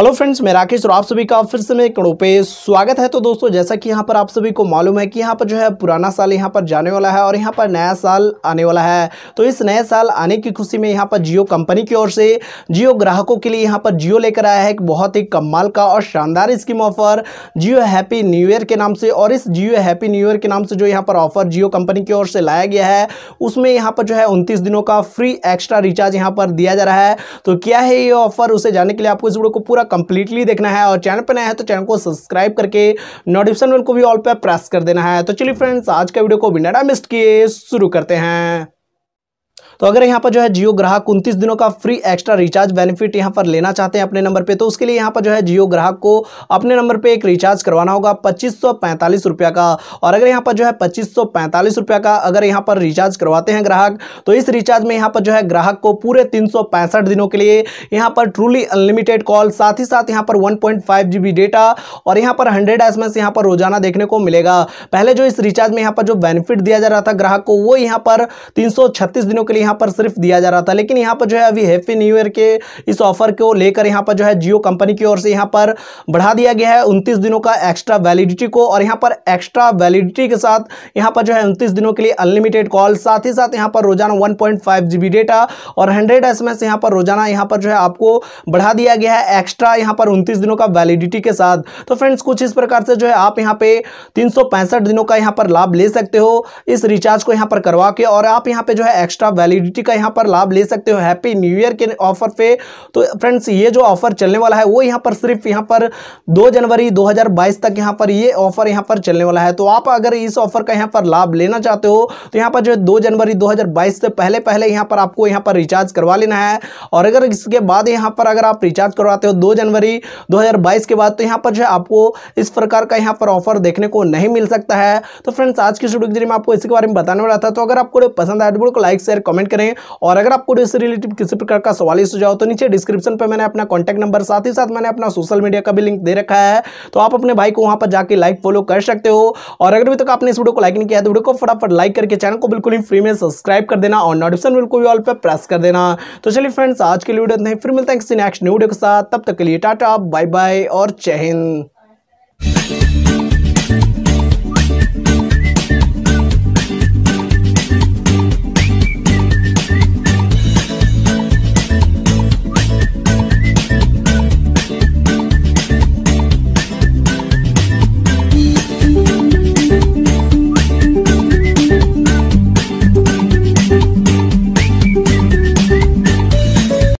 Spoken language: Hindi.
हेलो फ्रेंड्स मैं राकेश और आप सभी का फिर से मैं कड़ों पे स्वागत है तो दोस्तों जैसा कि यहाँ पर आप सभी को मालूम है कि यहाँ पर जो है पुराना साल यहाँ पर जाने वाला है और यहाँ पर नया साल आने वाला है तो इस नए साल आने की खुशी में यहाँ पर जियो कंपनी की ओर से जियो ग्राहकों के लिए यहाँ पर जियो लेकर आया है एक बहुत ही कमाल का और शानदार scheme offer Jio happy new year के नाम से और इस जियो हैप्पी न्यू ईयर के नाम से जो यहाँ पर ऑफर जियो कंपनी की ओर से लाया गया है उसमें यहाँ पर जो है उनतीस दिनों का फ्री एक्स्ट्रा रिचार्ज यहाँ पर दिया जा रहा है तो क्या है ये ऑफर उसे जाने के लिए आपको इस वीडियो को पूरा कंप्लीटली देखना है और चैनल पर नया है तो चैनल को सब्सक्राइब करके नोटिफिकेशन बिल को भी ऑल पर प्रेस कर देना है तो चलिए फ्रेंड्स आज का वीडियो को बिना मिस किए शुरू करते हैं तो अगर यहाँ पर जो है जियो ग्राहक उनतीस दिनों का फ्री एक्स्ट्रा रिचार्ज बेनिफिट यहाँ पर लेना चाहते हैं अपने नंबर पर तो उसके लिए यहाँ पर जो है जियो ग्राहक को अपने नंबर पर एक रिचार्ज करवाना होगा पच्चीस रुपया का और अगर यहाँ पर जो है पच्चीस रुपया का अगर यहाँ पर रिचार्ज करवाते हैं ग्राहक तो इस रिचार्ज में यहाँ पर जो है ग्राहक को पूरे तीन दिनों के लिए यहाँ पर ट्रूली अनलिमिटेड कॉल साथ ही साथ यहाँ पर वन पॉइंट डेटा और यहाँ पर हंड्रेड एस यहाँ पर रोजाना देखने को मिलेगा पहले जो इस रिचार्ज में यहाँ पर जो बेनिफिट दिया जा रहा था ग्राहक को वो यहाँ पर तीन दिनों के लिए यहाँ पर सिर्फ दिया जा रहा था लेकिन यहाँ पर जो है अभी हैप्पी न्यू ईयर के इस ऑफर को लेकर यहाँ पर जो है जियो कंपनी की ओर से यहाँ पर बढ़ा दिया गया है उनतीस दिनों का एक्स्ट्रा वैलिडिटी को और यहाँ पर एक्स्ट्रा वैलिडिटी के साथ यहाँ पर जो है उनतीस दिनों के लिए अनलिमिटेड कॉल साथ ही साथ यहाँ पर रोजाना वन पॉइंट डेटा और हंड्रेड एस एम यहाँ पर रोजाना यहाँ पर जो है आपको बढ़ा दिया गया है एक्स्ट्रा यहाँ पर उनतीस दिनों का वैलिडिटी के साथ तो फ्रेंड्स कुछ इस प्रकार से जो है आप यहाँ पे तीन दिनों का यहाँ पर लाभ ले सकते हो इस रिचार्ज को यहाँ पर करवा के और आप यहाँ पे जो है एक्स्ट्रा वैलिड वैलिडिटी का यहाँ पर लाभ ले सकते हो हैप्पी न्यू ईयर के ऑफर पे तो फ्रेंड्स ये जो ऑफर चलने वाला है वो यहाँ पर सिर्फ यहाँ पर दो जनवरी 2022 तक यहाँ पर ये ऑफर यहाँ पर चलने वाला है तो आप अगर इस ऑफर का यहाँ पर लाभ लेना चाहते हो तो यहाँ पर जो है दो जनवरी दो से पहले पहले यहाँ पर आपको यहाँ पर रिचार्ज करवा लेना है और अगर इसके बाद यहाँ पर अगर आप रिचार्ज करवाते हो दो जनवरी दो के बाद तो यहाँ पर जो है आपको इस प्रकार का यहाँ पर ऑफर देखने को नहीं मिल सकता है तो फ्रेंड्स आज की स्टूडियो के जरिए मैं आपको इसके बारे में बताने वाला था तो अगर आपको पसंद आया तो लाइक शेयर कमेंट कमेंट करें और अगर आपको इससे रिलेटेड किसी प्रकार का सवाल सुझाव तो नीचे डिस्क्रिप्शन पर मैंने अपना कॉन्टैक्ट नंबर साथ ही साथ मैंने अपना सोशल मीडिया का भी लिंक दे रखा है तो आप अपने भाई को वहां पर जाकर लाइक फॉलो कर सकते हो और अगर अभी तक आपने इस वीडियो को लाइक नहीं किया तो वीडियो को फटाफट लाइक करके चैनल को बिल्कुल ही फ्री में सब्सक्राइब कर देना और नोटिफिकेशन बिल्कुल भी ऑल पर प्रेस कर देना तो चलिए फ्रेंड्स आज के लिए वीडियो नहीं फिर मिलते हैं किसी नेक्स्ट न्यू वीडियो के साथ तब तक के लिए टाटा बाय बाय और जय हिंद